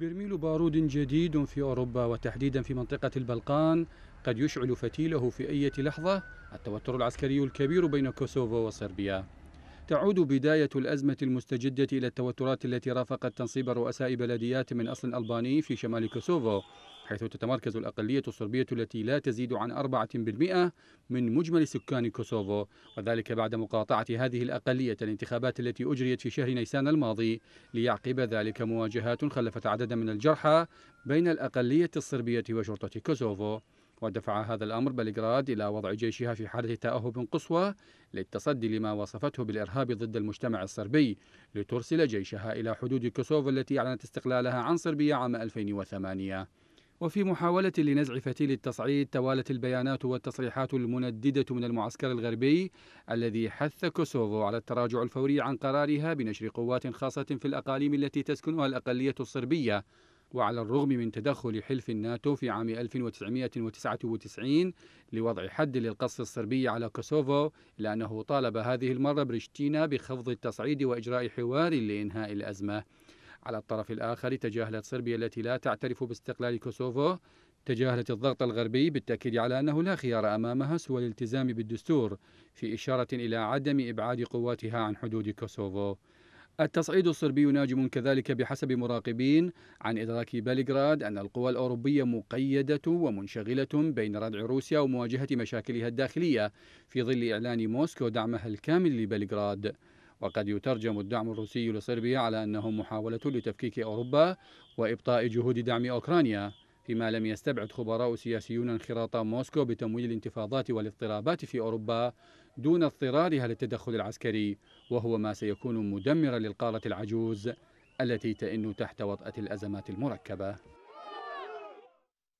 برميل بارود جديد في أوروبا وتحديدا في منطقة البلقان قد يشعل فتيله في أي لحظة التوتر العسكري الكبير بين كوسوفو وصربيا تعود بداية الأزمة المستجدة إلى التوترات التي رافقت تنصيب رؤساء بلديات من أصل ألباني في شمال كوسوفو حيث تتمركز الأقلية الصربية التي لا تزيد عن 4% من مجمل سكان كوسوفو وذلك بعد مقاطعة هذه الأقلية الانتخابات التي أجريت في شهر نيسان الماضي ليعقب ذلك مواجهات خلفت عددا من الجرحى بين الأقلية الصربية وشرطة كوسوفو ودفع هذا الأمر بلغراد إلى وضع جيشها في حالة تأهب قصوى للتصدي لما وصفته بالإرهاب ضد المجتمع الصربي لترسل جيشها إلى حدود كوسوفو التي أعلنت استقلالها عن صربيا عام 2008 وفي محاولة لنزع فتيل التصعيد توالت البيانات والتصريحات المنددة من المعسكر الغربي الذي حث كوسوفو على التراجع الفوري عن قرارها بنشر قوات خاصة في الأقاليم التي تسكنها الأقلية الصربية وعلى الرغم من تدخل حلف الناتو في عام 1999 لوضع حد للقصف الصربي على كوسوفو إلا أنه طالب هذه المرة بريشتينا بخفض التصعيد وإجراء حوار لإنهاء الأزمة على الطرف الآخر تجاهلت صربيا التي لا تعترف باستقلال كوسوفو تجاهلت الضغط الغربي بالتأكيد على أنه لا خيار أمامها سوى الالتزام بالدستور في إشارة إلى عدم إبعاد قواتها عن حدود كوسوفو التصعيد الصربي ناجم كذلك بحسب مراقبين عن إدراك بلغراد أن القوى الأوروبية مقيدة ومنشغلة بين ردع روسيا ومواجهة مشاكلها الداخلية في ظل إعلان موسكو دعمها الكامل لبلغراد وقد يترجم الدعم الروسي لصربيا على أنه محاولة لتفكيك أوروبا وإبطاء جهود دعم أوكرانيا فيما لم يستبعد خبراء سياسيون انخراط موسكو بتمويل الانتفاضات والاضطرابات في أوروبا دون اضطرارها للتدخل العسكري وهو ما سيكون مدمرا للقارة العجوز التي تئن تحت وطأة الأزمات المركبة